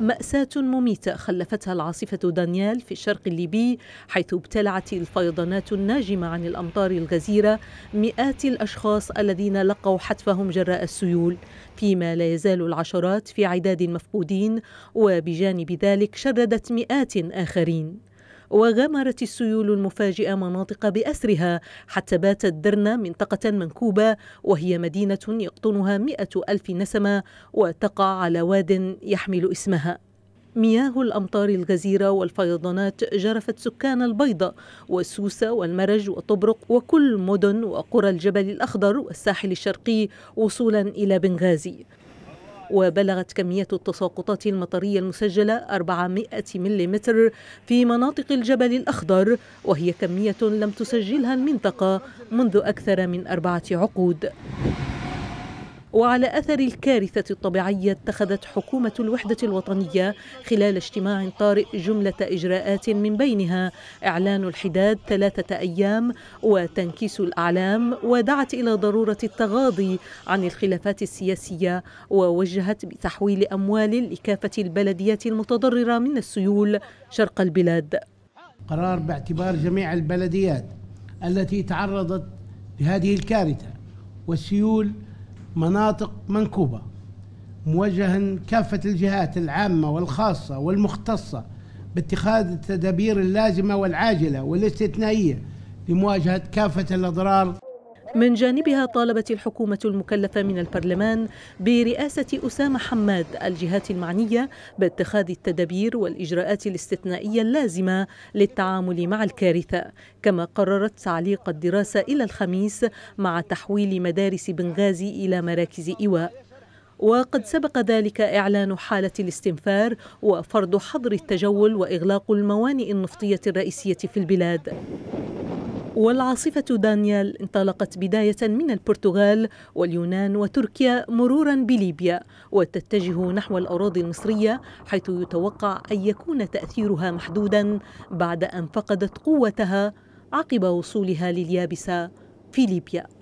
مأساة مميتة خلفتها العاصفة دانيال في الشرق الليبي حيث ابتلعت الفيضانات الناجمة عن الأمطار الغزيرة مئات الأشخاص الذين لقوا حتفهم جراء السيول فيما لا يزال العشرات في عداد مفقودين وبجانب ذلك شردت مئات آخرين وغامرت السيول المفاجئة مناطق بأسرها حتى باتت درنا منطقة منكوبة وهي مدينة يقطنها مئة ألف نسمة وتقع على واد يحمل اسمها مياه الأمطار الغزيرة والفيضانات جرفت سكان البيضة والسوسة والمرج وطبرق وكل مدن وقرى الجبل الأخضر والساحل الشرقي وصولا إلى بنغازي وبلغت كمية التساقطات المطرية المسجلة 400 ملم في مناطق الجبل الأخضر وهي كمية لم تسجلها المنطقة منذ أكثر من أربعة عقود وعلى أثر الكارثة الطبيعية اتخذت حكومة الوحدة الوطنية خلال اجتماع طارئ جملة إجراءات من بينها إعلان الحداد ثلاثة أيام وتنكيس الأعلام ودعت إلى ضرورة التغاضي عن الخلافات السياسية ووجهت بتحويل أموال لكافة البلديات المتضررة من السيول شرق البلاد قرار باعتبار جميع البلديات التي تعرضت لهذه الكارثة والسيول مناطق منكوبة موجها كافة الجهات العامة والخاصة والمختصة باتخاذ التدابير اللازمة والعاجلة والاستثنائية لمواجهة كافة الأضرار من جانبها طالبت الحكومة المكلفة من البرلمان برئاسة أسامة حماد الجهات المعنية باتخاذ التدابير والإجراءات الاستثنائية اللازمة للتعامل مع الكارثة كما قررت تعليق الدراسة إلى الخميس مع تحويل مدارس بنغازي إلى مراكز إيواء وقد سبق ذلك إعلان حالة الاستنفار وفرض حظر التجول وإغلاق الموانئ النفطية الرئيسية في البلاد والعاصفة دانيال انطلقت بداية من البرتغال واليونان وتركيا مرورا بليبيا وتتجه نحو الأراضي المصرية حيث يتوقع أن يكون تأثيرها محدودا بعد أن فقدت قوتها عقب وصولها لليابسة في ليبيا